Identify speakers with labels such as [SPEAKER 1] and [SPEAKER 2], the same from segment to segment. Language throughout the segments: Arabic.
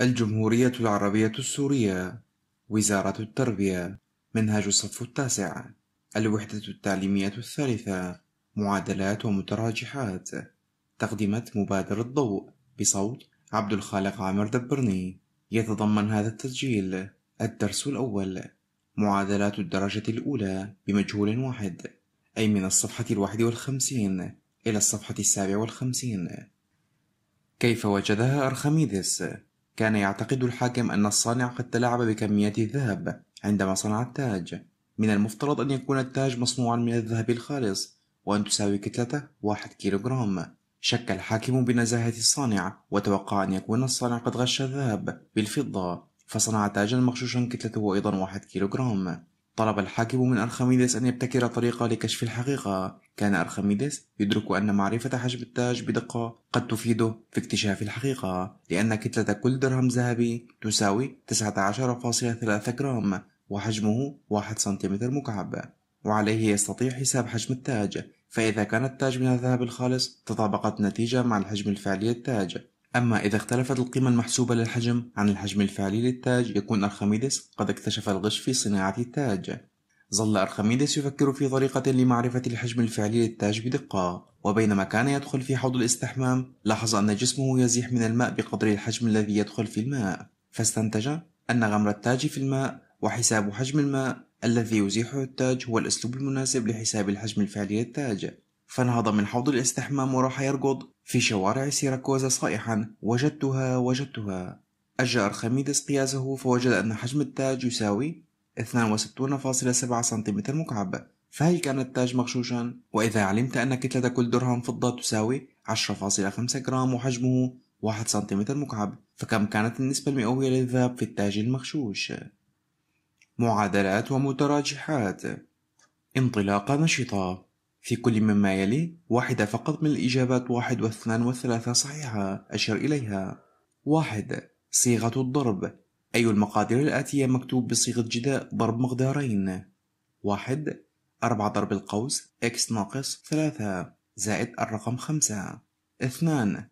[SPEAKER 1] الجمهورية العربية السورية وزارة التربية منهج الصف التاسع الوحدة التعليمية الثالثة معادلات ومتراجحات تقدمت مبادرة ضوء بصوت عبد الخالق عامر دبرني يتضمن هذا التسجيل الدرس الأول معادلات الدرجة الأولى بمجهول واحد أي من الصفحة الواحد والخمسين إلى الصفحة السابع والخمسين كيف وجدها أرخميدس؟ كان يعتقد الحاكم أن الصانع قد تلاعب بكميات الذهب عندما صنع التاج من المفترض أن يكون التاج مصنوعا من الذهب الخالص وأن تساوي كتلته واحد كيلوغرام شك الحاكم بنزاهة الصانع وتوقع أن يكون الصانع قد غش الذهب بالفضة فصنع تاجا مغشوشا كتلته أيضا واحد كيلوغرام طلب الحاكم من أرخميدس أن يبتكر طريقة لكشف الحقيقة كان أرخميدس يدرك أن معرفة حجم التاج بدقة قد تفيده في اكتشاف الحقيقة لأن كتلة كل درهم ذهبي تساوي 19.3 جرام وحجمه 1 سنتيمتر مكعب وعليه يستطيع حساب حجم التاج فإذا كان التاج من الذهب الخالص تطابقت النتيجة مع الحجم الفعلي للتاج أما إذا اختلفت القيمة المحسوبة للحجم عن الحجم الفعلي للتاج يكون أرخميدس قد اكتشف الغش في صناعة التاج ظل أرخميدس يفكر في طريقة لمعرفة الحجم الفعلي للتاج بدقة وبينما كان يدخل في حوض الاستحمام لاحظ أن جسمه يزيح من الماء بقدر الحجم الذي يدخل في الماء فاستنتج أن غمر التاج في الماء وحساب حجم الماء الذي يزيحه التاج هو الأسلوب المناسب لحساب الحجم الفعلي للتاج فانهض من حوض الاستحمام وراح يركض في شوارع سيراكوزا صائحا وجدتها وجدتها أجرى أرخميدس قياسه فوجد أن حجم التاج يساوي 62.7 سنتيمتر مكعب فهل كان التاج مغشوشا؟ وإذا علمت أن كتلة كل درهم فضة تساوي 10.5 جرام وحجمه 1 سنتيمتر مكعب فكم كانت النسبة المئوية للذهب في التاج المغشوش؟ معادلات ومتراجحات انطلاقة نشطة في كل مما يلي واحدة فقط من الإجابات واحد واثنان وثلاثة صحيحة أشر إليها واحد صيغة الضرب أي المقادير الآتية مكتوب بصيغة جداء ضرب مقدارين واحد أربعة ضرب القوس x ناقص ثلاثة زائد الرقم خمسة اثنان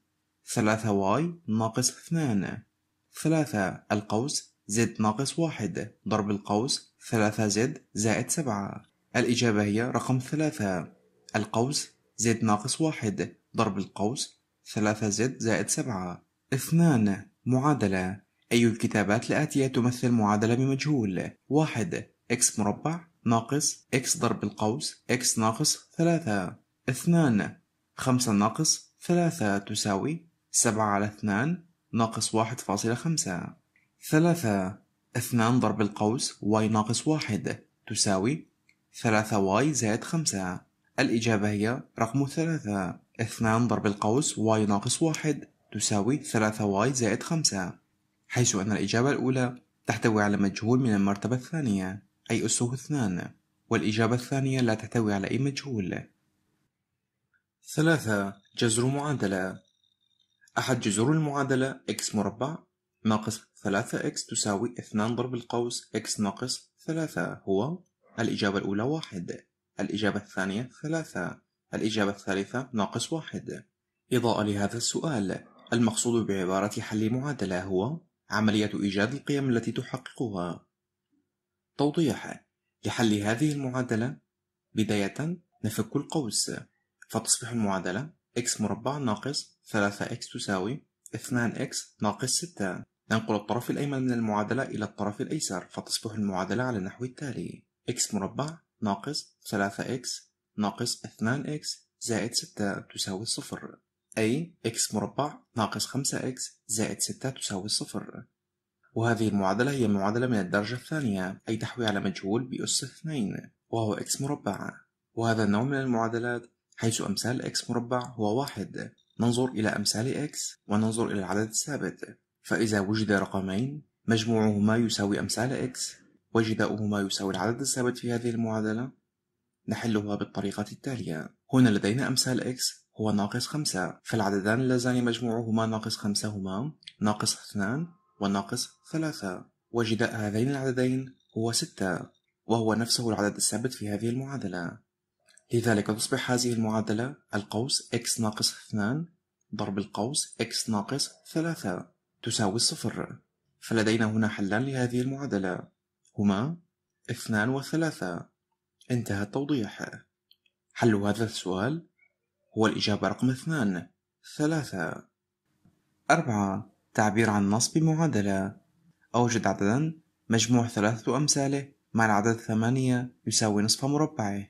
[SPEAKER 1] ثلاثة y ناقص اثنان ثلاثة القوس z ناقص واحد ضرب القوس ثلاثة z زائد سبعة الإجابة هي رقم ثلاثة القوس z ناقص واحد ضرب القوس ثلاثة z زائد سبعة اثنان معادلة أي الكتابات الآتية تمثل معادلة بمجهول؟ واحد x مربع ناقص x ضرب القوس x ناقص ثلاثة اثنان خمسة ناقص ثلاثة تساوي سبعة على اثنان ناقص واحد فاصلة خمسة ثلاثة اثنان ضرب القوس y ناقص واحد تساوي ثلاثة y زائد خمسة الإجابة هي رقم ثلاثة اثنان ضرب القوس y ناقص واحد تساوي ثلاثة y زائد خمسة حيث أن الإجابة الأولى تحتوي على مجهول من المرتبة الثانية أي أسه اثنان والإجابة الثانية لا تحتوي على أي مجهول ثلاثة جذر معادلة أحد جذور المعادلة x مربع ناقص 3x تساوي 2 ضرب القوس x ناقص 3 هو الإجابة الأولى واحد الإجابة الثانية ثلاثة الإجابة الثالثة ناقص واحد إضاءة لهذا السؤال المقصود بعبارة حل معادلة هو عملية إيجاد القيم التي تحققها توضيح لحل هذه المعادلة بداية نفك القوس فتصبح المعادلة x مربع ناقص 3x تساوي 2x ناقص 6 ننقل الطرف الأيمن من المعادلة إلى الطرف الأيسر فتصبح المعادلة على النحو التالي x مربع ناقص 3x ناقص 2x زائد 6 تساوي 0 أي x مربع ناقص 5x زائد 6 تساوي الصفر وهذه المعادلة هي معادلة من الدرجة الثانية أي تحوي على مجهول بأس 2 وهو x مربع وهذا النوع من المعادلات حيث أمثال x مربع هو واحد ننظر إلى أمثال x وننظر إلى العدد الثابت فإذا وجد رقمين مجموعهما يساوي أمثال x وجداؤهما يساوي العدد الثابت في هذه المعادلة نحلها بالطريقة التالية هنا لدينا أمثال x هو ناقص خمسة فالعددان اللذان مجموعهما ناقص خمسة هما ناقص اثنان وناقص ثلاثة وجداء هذين العددين هو ستة وهو نفسه العدد الثابت في هذه المعادلة لذلك تصبح هذه المعادلة القوس x ناقص اثنان ضرب القوس x ناقص ثلاثة تساوي الصفر فلدينا هنا حلان لهذه المعادلة هما اثنان وثلاثة انتهى التوضيح حل هذا السؤال هو الإجابة رقم اثنان ثلاثة أربعة تعبير عن النص بمعادلة أوجد عددا مجموع ثلاثة أمثاله مع العدد ثمانية يساوي نصف مربعه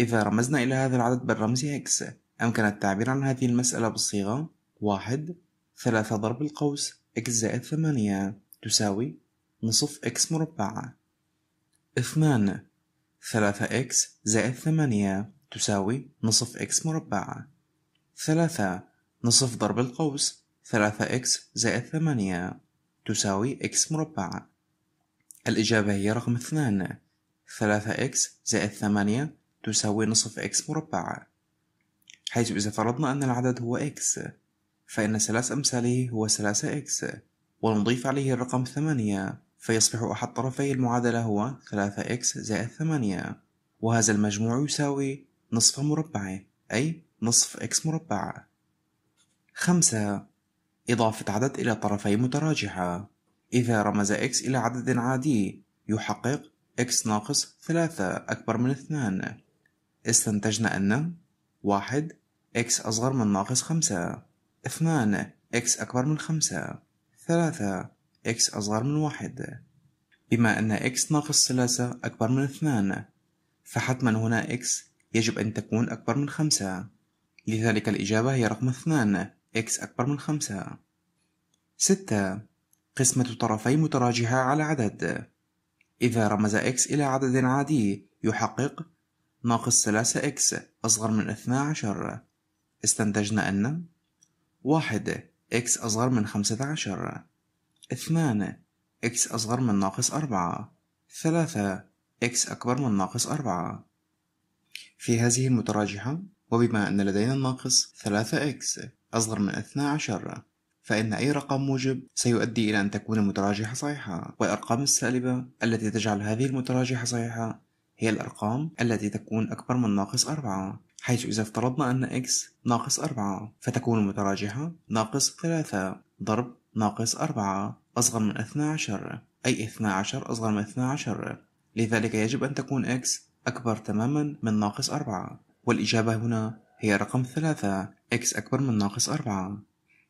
[SPEAKER 1] إذا رمزنا إلى هذا العدد بالرمز X أمكن التعبير عن هذه المسألة بالصيغة واحد ثلاثة ضرب القوس x زائد ثمانية تساوي نصف x مربع اثنان ثلاثة x زائد ثمانية تساوي نصف x مربعة ثلاثة نصف ضرب القوس ثلاثة x زائد ثمانية تساوي x مربعة الإجابة هي رقم اثنان ثلاثة x زائد ثمانية تساوي نصف x مربعة حيث إذا فرضنا أن العدد هو x فإن ثلاث أمثاله هو ثلاثة x ونضيف عليه الرقم ثمانية فيصبح أحد طرفي المعادلة هو ثلاثة x زائد ثمانية وهذا المجموع يساوي نصف مربعين أي نصف إكس مربع خمسة إضافة عدد إلى طرفي متراجعة إذا رمز إكس إلى عدد عادي يحقق إكس ناقص ثلاثة أكبر من اثنان استنتجنا أن واحد إكس أصغر من ناقص خمسة اثنان إكس أكبر من خمسة ثلاثة إكس أصغر من واحد بما أن إكس ناقص ثلاثة أكبر من اثنان فحتما هنا إكس يجب أن تكون أكبر من خمسة لذلك الإجابة هي رقم اثنان x أكبر من خمسة ستة قسمة طرفي متراجعة على عدد إذا رمز x إلى عدد عادي يحقق ناقص ثلاثة x أصغر من اثنا عشر استنتجنا أن واحد x أصغر من خمسة عشر اثنان x أصغر من ناقص أربعة ثلاثة x أكبر من ناقص أربعة في هذه المتراجحة وبما أن لدينا الناقص 3x أصغر من 12 فإن أي رقم موجب سيؤدي إلى أن تكون المتراجحة صحيحة والأرقام السالبة التي تجعل هذه المتراجحة صحيحة هي الأرقام التي تكون أكبر من ناقص 4 حيث إذا افترضنا أن x ناقص 4 فتكون المتراجحة ناقص 3 ضرب ناقص 4 أصغر من 12 أي 12 أصغر من 12 لذلك يجب أن تكون x أكبر تماما من ناقص أربعة والإجابة هنا هي رقم ثلاثة x أكبر من ناقص أربعة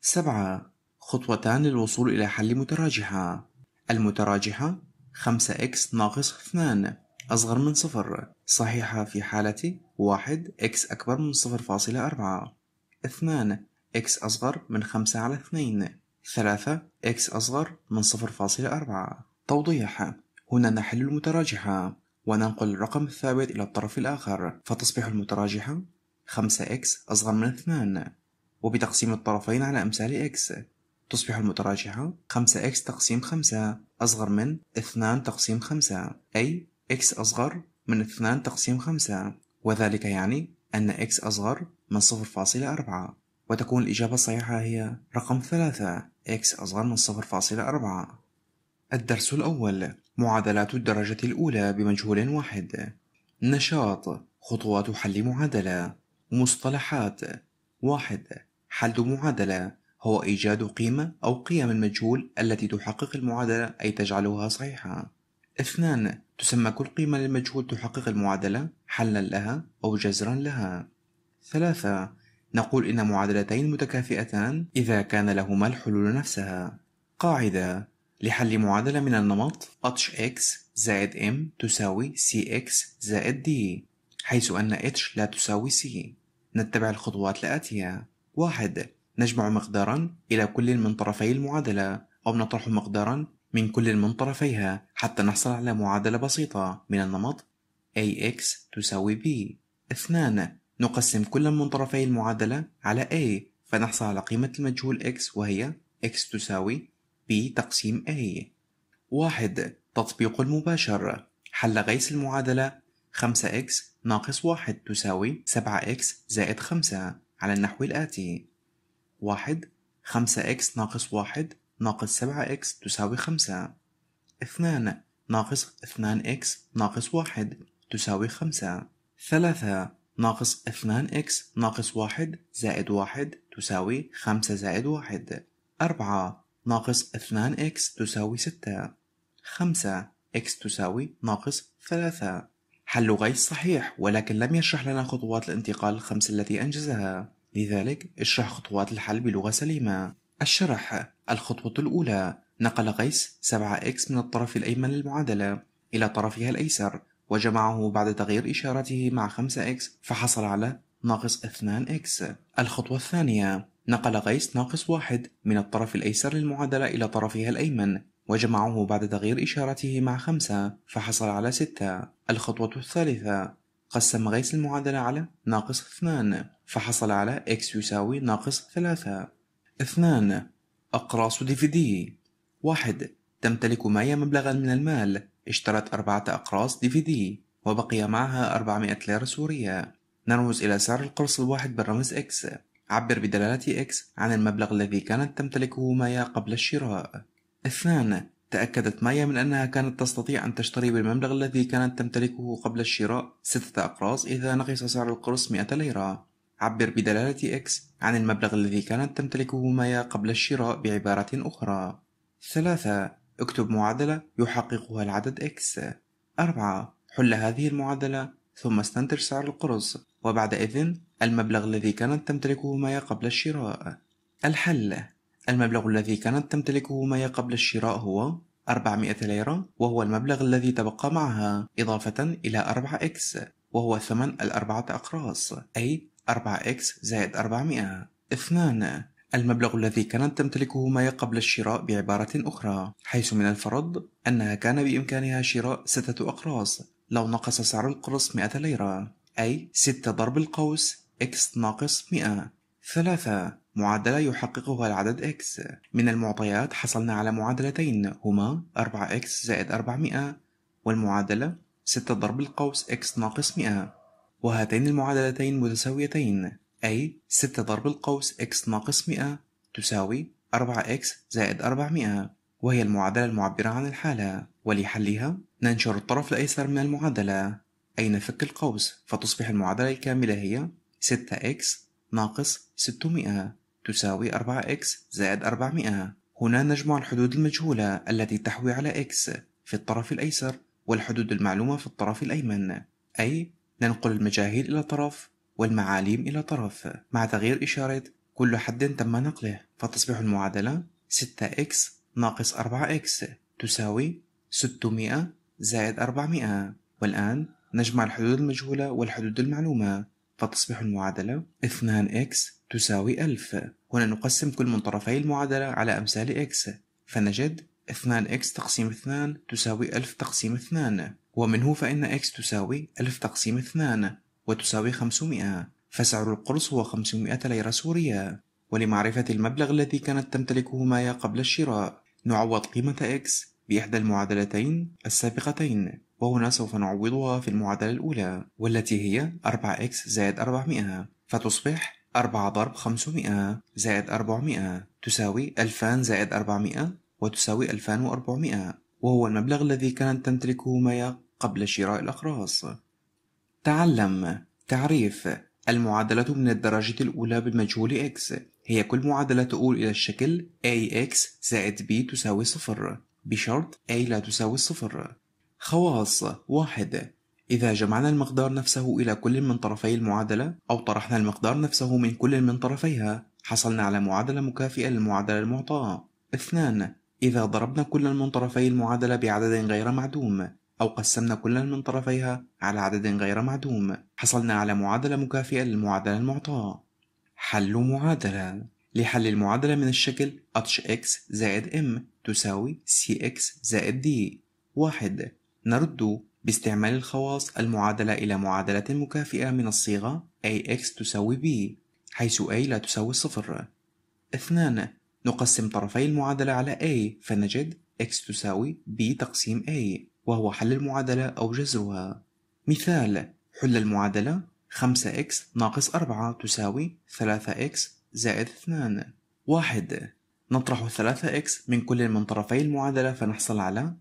[SPEAKER 1] سبعة خطوتان للوصول إلى حل متراجحة المتراجحة 5x ناقص 2 أصغر من صفر صحيحة في حالة واحد x أكبر من صفر فاصلة أربعة اثنان x أصغر من خمسة على اثنين ثلاثة x أصغر من صفر فاصلة أربعة توضيح هنا نحل المتراجحة وننقل الرقم الثابت إلى الطرف الآخر فتصبح المتراجحة 5x أصغر من 2 وبتقسيم الطرفين على أمثال x تصبح المتراجحة 5x تقسيم 5 أصغر من 2 تقسيم 5 أي x أصغر من 2 تقسيم 5 وذلك يعني أن x أصغر من 0.4 وتكون الإجابة الصحيحة هي رقم 3 x أصغر من 0.4 الدرس الأول معادلات الدرجة الأولى بمجهول واحد نشاط خطوات حل معادلة مصطلحات واحد حل معادلة هو إيجاد قيمة أو قيم المجهول التي تحقق المعادلة أي تجعلها صحيحة اثنان تسمى كل قيمة للمجهول تحقق المعادلة حلا لها أو جزرا لها ثلاثة نقول إن معادلتين متكافئتان إذا كان لهما الحلول نفسها قاعدة لحل معادلة من النمط h x زائد m تساوي x زائد d حيث أن h لا تساوي c نتبع الخطوات الآتية واحد نجمع مقدارا إلى كل من طرفي المعادلة أو نطرح مقدارا من كل من طرفيها حتى نحصل على معادلة بسيطة من النمط ax تساوي b اثنان نقسم كل من طرفي المعادلة على a فنحصل على قيمة المجهول x وهي x تساوي تقسيم A واحد تطبيق المباشر حل غيس المعادلة 5x ناقص واحد تساوي 7x زائد 5 على النحو الآتي واحد 5x ناقص واحد ناقص 7x تساوي 5 اثنان ناقص 2x ناقص واحد تساوي 5 ثلاثة ناقص 2x ناقص واحد زائد واحد تساوي 5 زائد واحد أربعة ناقص 2x تساوي 6 5 x تساوي ناقص 3 حل غير صحيح ولكن لم يشرح لنا خطوات الانتقال الخمس التي أنجزها لذلك اشرح خطوات الحل بلغة سليمة الشرح الخطوة الأولى نقل غيس 7x من الطرف الأيمن للمعادلة إلى طرفها الأيسر وجمعه بعد تغيير إشارته مع 5x فحصل على ناقص 2x الخطوة الثانية نقل غيس ناقص واحد من الطرف الأيسر للمعادلة إلى طرفها الأيمن وجمعه بعد تغيير إشارته مع خمسة فحصل على ستة الخطوة الثالثة قسم غيس المعادلة على ناقص اثنان فحصل على x يساوي ناقص ثلاثة اثنان أقراص دي في دي واحد تمتلك مايا مبلغا من المال اشترت أربعة أقراص دي في دي وبقي معها 400 ليرة سورية نرمز إلى سعر القرص الواحد بالرمز X عبر بدلالة X عن المبلغ الذي كانت تمتلكه مايا قبل الشراء. اثنان تأكدت مايا من أنها كانت تستطيع أن تشتري بالمبلغ الذي كانت تمتلكه قبل الشراء ستة أقراص إذا نقص سعر القرص 100 ليرة. عبر بدلالة X عن المبلغ الذي كانت تمتلكه مايا قبل الشراء بعبارة أخرى. ثلاثة اكتب معادلة يحققها العدد X. أربعة حل هذه المعادلة ثم استنتج سعر القرص وبعد إذن المبلغ الذي كانت تمتلكه مايا قبل الشراء الحل المبلغ الذي كانت تمتلكه مايا قبل الشراء هو 400 ليرة وهو المبلغ الذي تبقى معها إضافة إلى 4x وهو ثمن الأربعة أقراص أي 4x زائد 400 اثنان المبلغ الذي كانت تمتلكه مايا قبل الشراء بعبارة أخرى حيث من الفرض أنها كان بإمكانها شراء ستة أقراص لو نقص سعر القرص 100 ليرة أي 6 ضرب القوس x ناقص 100 ثلاثة معادلة يحققها العدد x من المعطيات حصلنا على معادلتين هما 4x زائد 400 والمعادلة 6 ضرب القوس x ناقص 100 وهاتين المعادلتين متساويتين أي 6 ضرب القوس x ناقص 100 تساوي 4x زائد 400 وهي المعادلة المعبرة عن الحالة ولحلها ننشر الطرف الأيسر من المعادلة أي نفك القوس فتصبح المعادلة الكاملة هي 6 إكس ناقص 600 تساوي 4 إكس زائد 400 هنا نجمع الحدود المجهولة التي تحوي على إكس في الطرف الأيسر والحدود المعلومة في الطرف الأيمن أي ننقل المجاهيل إلى طرف والمعاليم إلى طرف مع تغيير إشارة كل حد تم نقله فتصبح المعادلة 6x ناقص 4x تساوي 600 زائد 400 والآن نجمع الحدود المجهولة والحدود المعلومة فتصبح المعادلة 2x تساوي 1000 هنا نقسم كل من طرفي المعادلة على أمثال x فنجد 2x تقسيم 2 تساوي 1000 تقسيم 2 ومنه فإن x تساوي 1000 تقسيم 2 وتساوي 500 فسعر القرص هو 500 ليرة سورية ولمعرفة المبلغ الذي كانت تمتلكه مايا قبل الشراء نعوض قيمة x بإحدى المعادلتين السابقتين وهنا سوف نعوضها في المعادلة الأولى والتي هي 4x زائد 400 فتصبح 4 ضرب 500 زائد 400 تساوي 2000 زائد 400 وتساوي 2400 وهو المبلغ الذي كانت تمتلكه مايا قبل شراء الأقراص تعلم تعريف المعادلة من الدرجة الأولى بالمجهول x هي كل معادلة تؤول إلى الشكل ax زائد b تساوي صفر بشرط a لا تساوي الصفر خواص واحدة إذا جمعنا المقدار نفسه إلى كل من طرفي المعادلة أو طرحنا المقدار نفسه من كل من طرفيها حصلنا على معادلة مكافئة للمعادلة المعطاة. اثنان إذا ضربنا كل من طرفي المعادلة بعدد غير معدوم أو قسمنا كل من طرفيها على عدد غير معدوم حصلنا على معادلة مكافئة للمعادلة المعطاة. حل معادلة لحل المعادلة من الشكل hx زائد m تساوي cx زائد d واحد نرد باستعمال الخواص المعادلة إلى معادلة مكافئة من الصيغة ax تساوي b حيث a لا تساوي الصفر. اثنان نقسم طرفي المعادلة على a فنجد x تساوي b تقسيم a وهو حل المعادلة أو جذرها. مثال حل المعادلة 5x ناقص 4 تساوي 3x زائد 2 واحد نطرح 3x من كل من طرفي المعادلة فنحصل على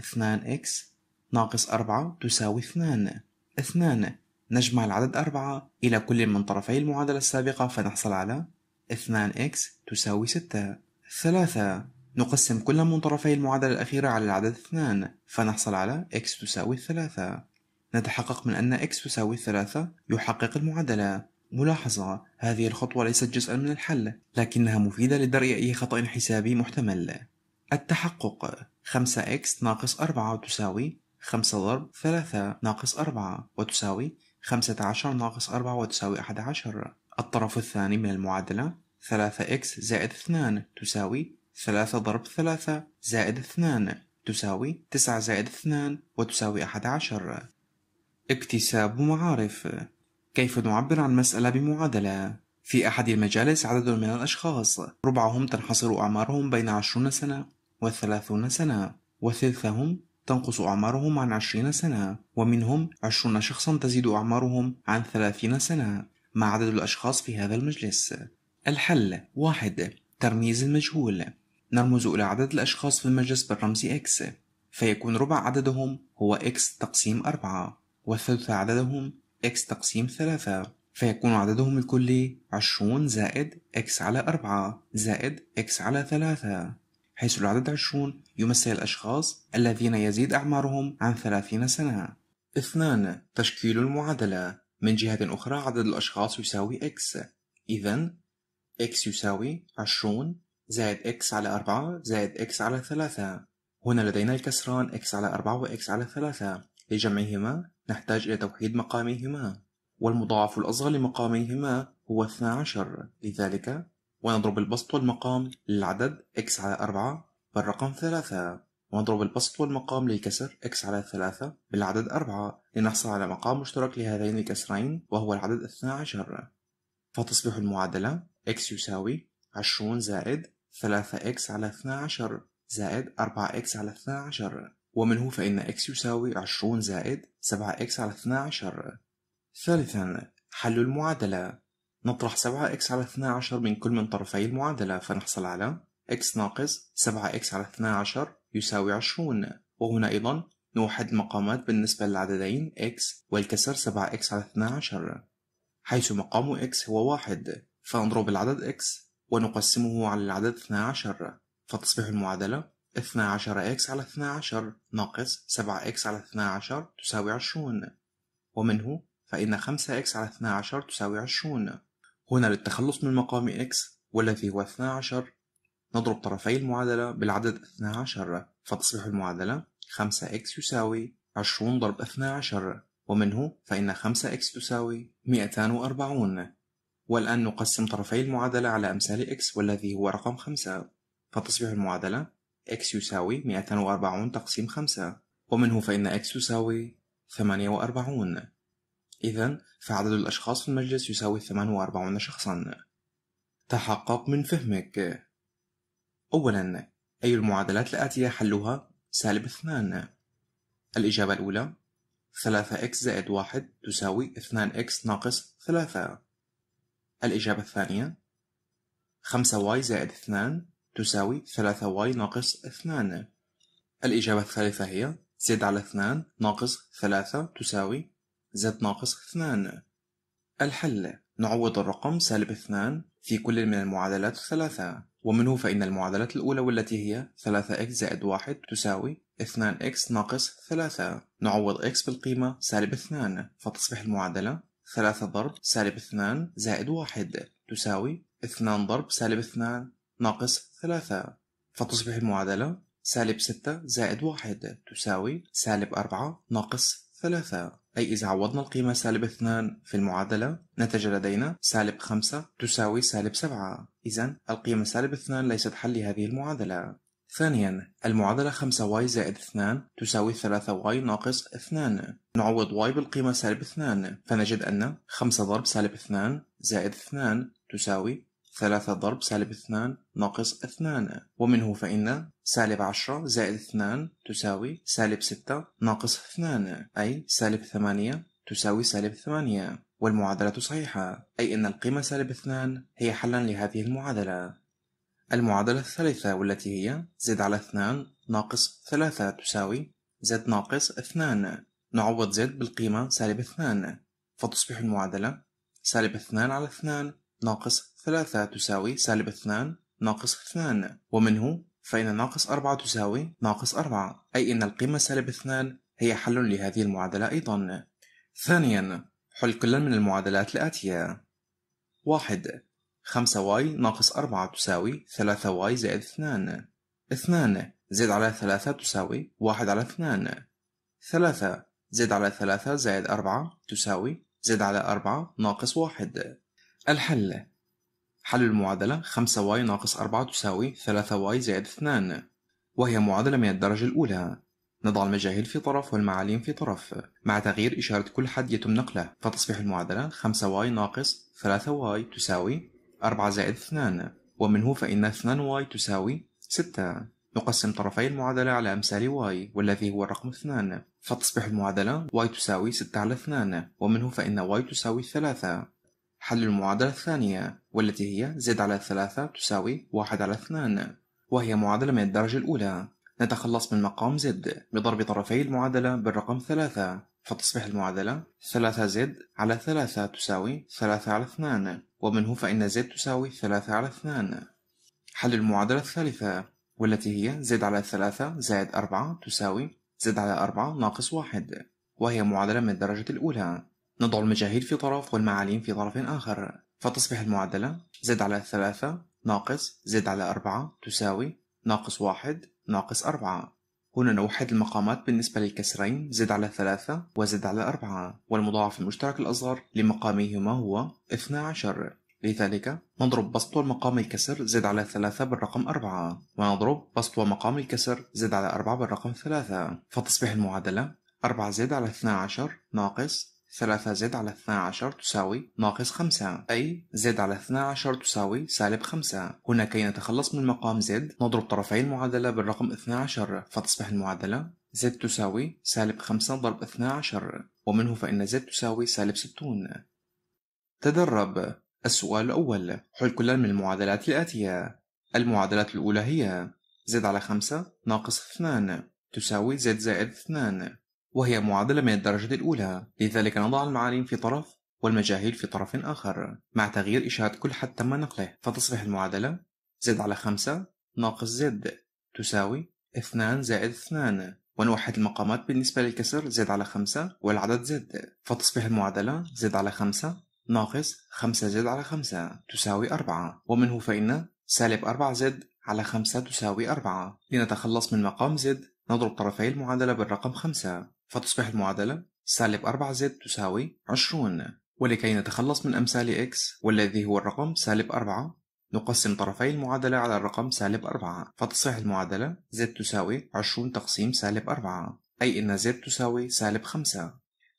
[SPEAKER 1] 2x ناقص أربعة تساوي اثنان اثنان نجمع العدد أربعة إلى كل من طرفي المعادلة السابقة فنحصل على 2x تساوي 6 ثلاثة نقسم كل من طرفي المعادلة الأخيرة على العدد 2 فنحصل على x تساوي 3 نتحقق من أن x تساوي 3 يحقق المعادلة ملاحظة هذه الخطوة ليست جزءا من الحل لكنها مفيدة لدرء أي خطأ حسابي محتمل التحقق 5x ناقص 4 تساوي خمسة ضرب ثلاثة ناقص أربعة وتساوي خمسة عشر ناقص أربعة وتساوي أحد عشر الطرف الثاني من المعادلة ثلاثة إكس زائد اثنان تساوي ثلاثة ضرب ثلاثة زائد اثنان تساوي تسعة زائد اثنان وتساوي أحد عشر اكتساب معارف كيف نعبر عن مسألة بمعادلة؟ في أحد المجالس عدد من الأشخاص ربعهم تنحصر أعمارهم بين عشرون سنة وثلاثون سنة وثلثهم تنقص أعمارهم عن 20 سنة ومنهم 20 شخصا تزيد أعمارهم عن 30 سنة ما عدد الأشخاص في هذا المجلس الحل 1 ترميز المجهول نرمز إلى عدد الأشخاص في المجلس بالرمز X فيكون ربع عددهم هو X تقسيم 4 وثلث عددهم X تقسيم 3 فيكون عددهم الكلي 20 زائد X على 4 زائد X على 3 حيث العدد 20 يمثل الأشخاص الذين يزيد أعمارهم عن 30 سنة. 2. تشكيل المعادلة من جهة أخرى عدد الأشخاص يساوي x إذا x يساوي 20 زائد x على 4 زائد x على 3 هنا لدينا الكسران x على 4 و x على 3 لجمعهما نحتاج إلى توحيد مقاميهما والمضاعف الأصغر لمقاميهما هو 12 لذلك ونضرب البسط والمقام للعدد x على 4 بالرقم 3 ونضرب البسط والمقام للكسر x على 3 بالعدد 4 لنحصل على مقام مشترك لهذين الكسرين وهو العدد 12 فتصبح المعادلة x يساوي 20 زائد 3x على 12 زائد 4x على 12 ومنه فإن x يساوي 20 زائد 7x على 12 ثالثا حل المعادلة نطرح 7x على 12 من كل من طرفي المعادلة فنحصل على x ناقص 7x على 12 يساوي 20 وهنا أيضا نوحد مقامات بالنسبة للعددين x والكسر 7x على 12 حيث مقام x هو واحد فنضرب العدد x ونقسمه على العدد 12 فتصبح المعادلة 12x على 12 ناقص 7x على 12 تساوي 20 ومنه فإن 5x على 12 تساوي 20 هنا للتخلص من مقام x والذي هو 12 نضرب طرفي المعادلة بالعدد 12 فتصبح المعادلة 5x يساوي 20 ضرب 12 ومنه فإن 5x تساوي 240 والآن نقسم طرفي المعادلة على أمثال x والذي هو رقم 5 فتصبح المعادلة x يساوي 240 تقسيم 5 ومنه فإن x تساوي 48 إذا فعدد الأشخاص في المجلس يساوي 48 شخصا تحقق من فهمك أولا أي المعادلات الآتية حلها سالب 2 الإجابة الأولى 3x زائد 1 تساوي 2x ناقص 3 الإجابة الثانية 5y زائد 2 تساوي 3y ناقص 2 الإجابة الثالثة هي زد على 2 ناقص 3 تساوي زد ناقص اثنان الحل نعوض الرقم سالب اثنان في كل من المعادلات الثلاثة ومنه فإن المعادلة الأولى والتي هي 3x زائد 1 تساوي 2x ناقص 3 نعوض x بالقيمة سالب 2 فتصبح المعادلة 3 ضرب سالب 2 زائد 1 تساوي 2 ضرب سالب 2 ناقص 3 فتصبح المعادلة سالب 6 زائد 1 تساوي سالب 4 ناقص 3 أي إذا عوضنا القيمة سالب 2 في المعادلة نتج لدينا سالب 5 تساوي سالب 7 إذا القيمة سالب 2 ليست حل لهذه المعادلة ثانيا المعادلة 5y زائد 2 تساوي 3y ناقص 2 نعوض y بالقيمة سالب 2 فنجد أن 5 ضرب سالب 2 زائد 2 تساوي ثلاثة ضرب سالب اثنان ناقص اثنان ومنه فإن سالب عشرة زائد اثنان تساوي سالب ستة ناقص اثنان أي سالب ثمانية تساوي سالب ثمانية والمعادلة صحيحة أي أن القيمة سالب اثنان هي حلا لهذه المعادلة المعادلة الثالثة والتي هي زد على اثنان ناقص ثلاثة تساوي زد ناقص اثنان نعوض زد بالقيمة سالب اثنان فتصبح المعادلة سالب اثنان على اثنان ناقص ثلاثة تساوي سالب اثنان ناقص اثنان ومنه فإن ناقص أربعة تساوي ناقص أربعة أي أن القيمة سالب اثنان هي حل لهذه المعادلة أيضا ثانيا حل كل من المعادلات الآتية واحد خمسة واي ناقص أربعة تساوي ثلاثة واي زائد اثنان اثنان زيد على ثلاثة تساوي واحد على اثنان ثلاثة زيد على ثلاثة زائد أربعة تساوي زيد على أربعة ناقص واحد الحل حل المعادلة 5y ناقص 4 تساوي 3y زائد 2 وهي معادلة من الدرجة الأولى نضع المجاهيل في طرف والمعاليم في طرف مع تغيير إشارة كل حد يتم نقله فتصبح المعادلة 5y ناقص 3y تساوي 4 زائد 2 ومنه فإن 2y تساوي 6 نقسم طرفي المعادلة على أمثال y والذي هو الرقم 2 فتصبح المعادلة y تساوي 6 على 2 ومنه فإن y تساوي 3 حل المعادلة الثانية والتي هي زد على ثلاثة تساوي واحد على اثنان وهي معادلة من الدرجة الأولى نتخلص من مقام زد بضرب طرفي المعادلة بالرقم ثلاثة فتصبح المعادلة ثلاثة زد على ثلاثة تساوي ثلاثة على اثنان ومنه فإن زد تساوي ثلاثة على اثنان حل المعادلة الثالثة والتي هي زد على ثلاثة زائد أربعة تساوي زد على أربعة ناقص واحد وهي معادلة من الدرجة الأولى نضع المجاهيل في طرف والمعاليم في طرف آخر فتصبح المعادلة زد على ثلاثة ناقص زد على أربعة تساوي ناقص واحد ناقص أربعة هنا نوحد المقامات بالنسبة للكسرين زد على ثلاثة وزد على أربعة والمضاعف المشترك الأصغر لمقاميهما هو 12 لذلك نضرب بسط مقام الكسر زد على ثلاثة بالرقم أربعة ونضرب بسط مقام الكسر زد على أربعة بالرقم ثلاثة فتصبح المعادلة 4 زد على 12 ناقص ثلاثة زد على اثنا عشر تساوي ناقص خمسة أي زد على اثنا عشر تساوي سالب خمسة هنا كي نتخلص من مقام زد نضرب طرفي المعادلة بالرقم اثنا عشر فتصبح المعادلة زد تساوي سالب خمسة ضرب اثنا عشر ومنه فإن زد تساوي سالب ستون تدرب السؤال الأول حل كل من المعادلات الآتية المعادلات الأولى هي زد على خمسة ناقص اثنان تساوي زد زائد اثنان وهي معادلة من الدرجة الأولى لذلك نضع المعالم في طرف والمجاهيل في طرف آخر مع تغيير إشارة كل حد تم نقله فتصبح المعادلة زد على 5 ناقص زد تساوي 2 زائد 2 ونوحد المقامات بالنسبة للكسر زد على 5 والعدد زد فتصبح المعادلة زد على 5 ناقص 5 زد على 5 تساوي 4 ومنه فإن سالب 4 زد على 5 تساوي 4 لنتخلص من مقام زد نضرب طرفي المعادلة بالرقم 5 فتصبح المعادلة سالب 4 زد تساوي 20 ولكي نتخلص من أمثال x والذي هو الرقم سالب 4 نقسم طرفي المعادلة على الرقم سالب 4 فتصبح المعادلة z تساوي 20 تقسيم سالب 4 أي أن z تساوي سالب 5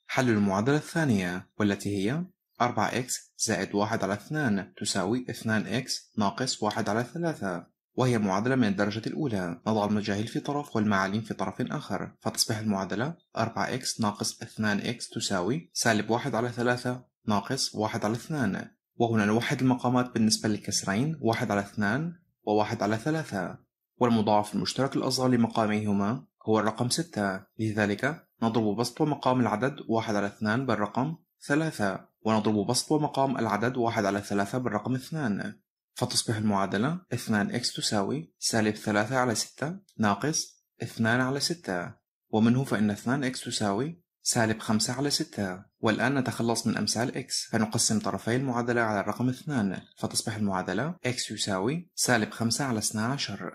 [SPEAKER 1] حل المعادلة الثانية والتي هي 4x زائد 1 على 2 تساوي 2x ناقص 1 على 3 وهي معادلة من الدرجة الأولى نضع المجاهيل في طرف والمعاليم في طرف آخر فتصبح المعادلة 4x ناقص 2x تساوي سالب 1 على 3 ناقص 1 على 2 وهنا نوحد المقامات بالنسبة للكسرين 1 على 2 و1 على 3 والمضاعف المشترك الأصغر لمقاميهما هو الرقم 6 لذلك نضرب بسط ومقام العدد 1 على 2 بالرقم 3 ونضرب بسط ومقام العدد 1 على 3 بالرقم 2 فتصبح المعادلة 2x تساوي سالب 3 على 6 ناقص 2 على 6 ومنه فإن 2x تساوي سالب 5 على 6 والآن نتخلص من أمثال x فنقسم طرفي المعادلة على الرقم 2 فتصبح المعادلة x يساوي سالب 5 على 12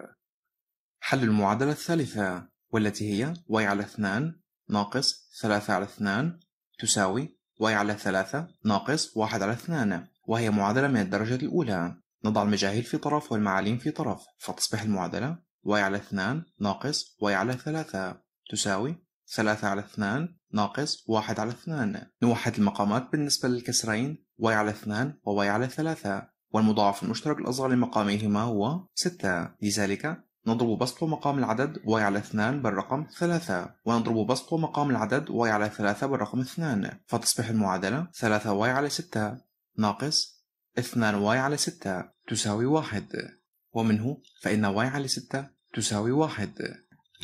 [SPEAKER 1] حل المعادلة الثالثة والتي هي y على 2 ناقص 3 على 2 تساوي y على 3 ناقص 1 على 2 وهي معادلة من الدرجة الأولى نضع المجاهيل في طرف والمعاليم في طرف فتصبح المعادلة y على 2 ناقص y على 3 تساوي 3 على 2 ناقص 1 على 2 نوحد المقامات بالنسبة للكسرين y على 2 و y على 3 والمضاعف المشترك الأصغر لمقاميهما هو 6 لذلك نضرب بسط مقام العدد y على 2 بالرقم 3 ونضرب بسط مقام العدد y على 3 بالرقم 2 فتصبح المعادلة 3y على 6 ناقص 2y على 6 تساوي واحد ومنه فإن y على ستة تساوي واحد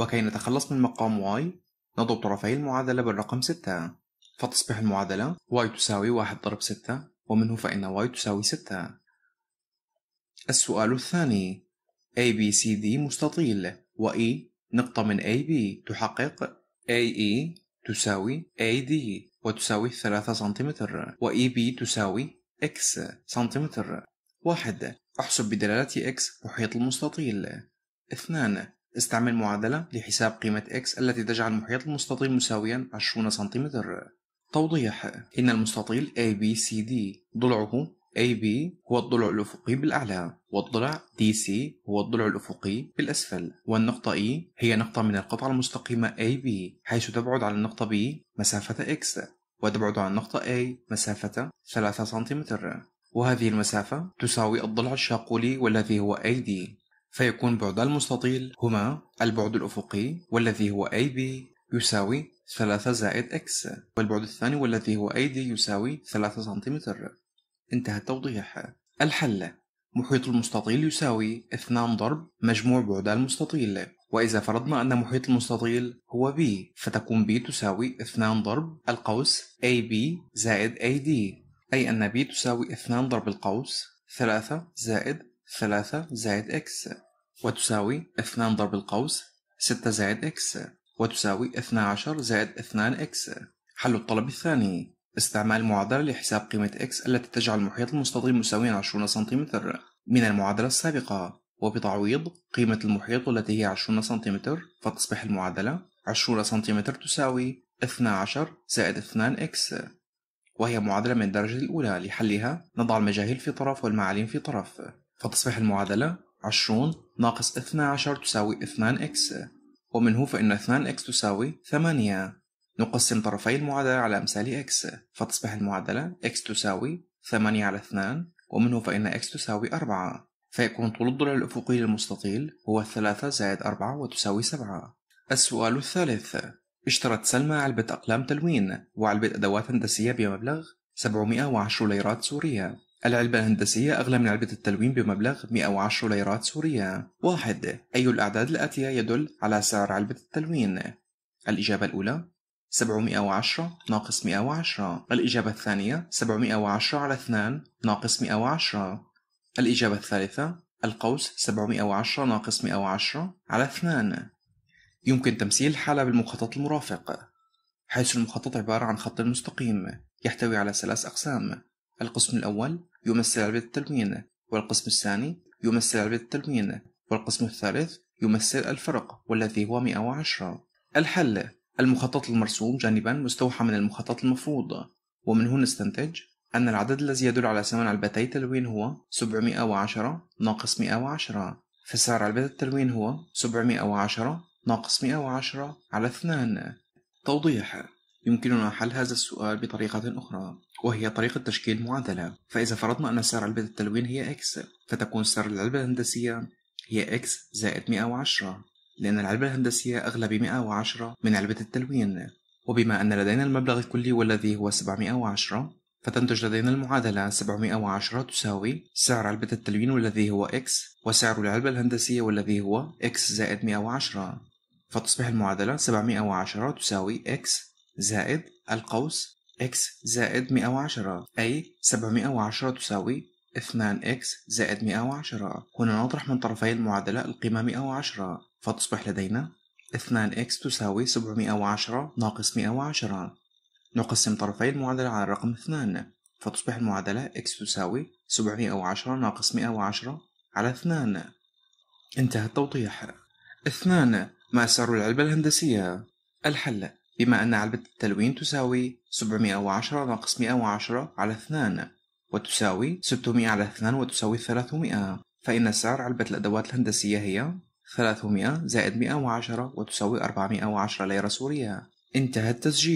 [SPEAKER 1] وكي نتخلص من مقام y نضرب طرفي المعادلة بالرقم ستة فتصبح المعادلة y تساوي واحد ضرب ستة ومنه فإن y تساوي ستة السؤال الثاني ABCD مستطيل و E نقطة من AB تحقق AE تساوي AD وتساوي 3 سنتيمتر و EB تساوي X سنتيمتر واحد احسب بدلالة x محيط المستطيل اثنان استعمل معادلة لحساب قيمة x التي تجعل محيط المستطيل مساويا 20 سنتيمتر توضيح إن المستطيل ABCD ضلعه AB هو الضلع الأفقي بالأعلى والضلع DC هو الضلع الأفقي بالأسفل والنقطة E هي نقطة من القطعة المستقيمة AB حيث تبعد عن النقطة B مسافة X وتبعد عن النقطة A مسافة 3 سنتيمتر وهذه المسافة تساوي الضلع الشاقولي والذي هو AD فيكون بعد المستطيل هما البعد الأفقي والذي هو AB يساوي 3 زائد x والبعد الثاني والذي هو AD يساوي 3 سنتيمتر انتهى التوضيح الحل محيط المستطيل يساوي 2 ضرب مجموع بعد المستطيل وإذا فرضنا أن محيط المستطيل هو B فتكون B تساوي 2 ضرب القوس AB زائد AD أي أن b تساوي 2 ضرب القوس 3 زائد 3 زائد x وتساوي 2 ضرب القوس 6 زائد x وتساوي 12 زائد 2x حل الطلب الثاني استعمال معادلة لحساب قيمة x التي تجعل المحيط المستطيل مساويا 20 سنتيمتر من المعادلة السابقة وبتعويض قيمة المحيط التي هي 20 سنتيمتر فتصبح المعادلة 20 سنتيمتر تساوي 12 زائد 2x وهي معادلة من الدرجة الأولى لحلها نضع المجاهيل في طرف والمعاليم في طرف فتصبح المعادلة 20 ناقص 12 تساوي 2x ومنه فإن 2x تساوي 8 نقسم طرفي المعادلة على أمثال x فتصبح المعادلة x تساوي 8 على 2 ومنه فإن x تساوي 4 فيكون طول الضلع الأفقي للمستطيل هو 3 زائد 4 وتساوي 7 السؤال الثالث اشترت سلمى علبة أقلام تلوين وعلبة أدوات هندسية بمبلغ 710 ليرات سورية العلبة الهندسية أغلى من علبة التلوين بمبلغ 110 ليرات سورية واحد أي الأعداد الآتية يدل على سعر علبة التلوين الإجابة الأولى 710 ناقص 110 الإجابة الثانية 710 على 2 ناقص 110 الإجابة الثالثة القوس 710 ناقص 110 على 2 يمكن تمثيل الحالة بالمخطط المرافق حيث المخطط عبارة عن خط مستقيم يحتوي على ثلاث أقسام القسم الأول يمثل علبة التلوين والقسم الثاني يمثل علبة التلوين والقسم الثالث يمثل الفرق والذي هو 110 الحل المخطط المرسوم جانبا مستوحى من المخطط المفروض ومن هنا نستنتج أن العدد الذي يدل على ثمن علبتي تلوين هو 710 ناقص 110 فسعر علبة التلوين هو 710 ناقص 110 على 2 توضيح يمكننا حل هذا السؤال بطريقة أخرى وهي طريقة تشكيل معادلة فإذا فرضنا أن سعر علبة التلوين هي x فتكون سعر العلبة الهندسية هي x زائد 110 لأن العلبة الهندسية أغلى ب 110 من علبة التلوين وبما أن لدينا المبلغ الكلي والذي هو 710 فتنتج لدينا المعادلة 710 تساوي سعر علبة التلوين والذي هو x وسعر العلبة الهندسية والذي هو x زائد 110 فتصبح المعادلة 710 تساوي x زائد القوس x زائد 110 أي 710 تساوي 2x زائد 110 هنا نطرح من طرفي المعادلة القيمة 110 فتصبح لدينا 2x تساوي 710 ناقص 110 نقسم طرفي المعادلة على الرقم 2 فتصبح المعادلة x تساوي 710 ناقص 110 على 2 انتهى التوضيح 2 ما سعر العلبة الهندسية؟ الحل بما أن علبة التلوين تساوي 710 ناقص 110 على 2 وتساوي 600 على 2 وتساوي 300 فإن سعر علبة الأدوات الهندسية هي 300 زائد 110 وتساوي 410 ليرة سورية انتهى التسجيل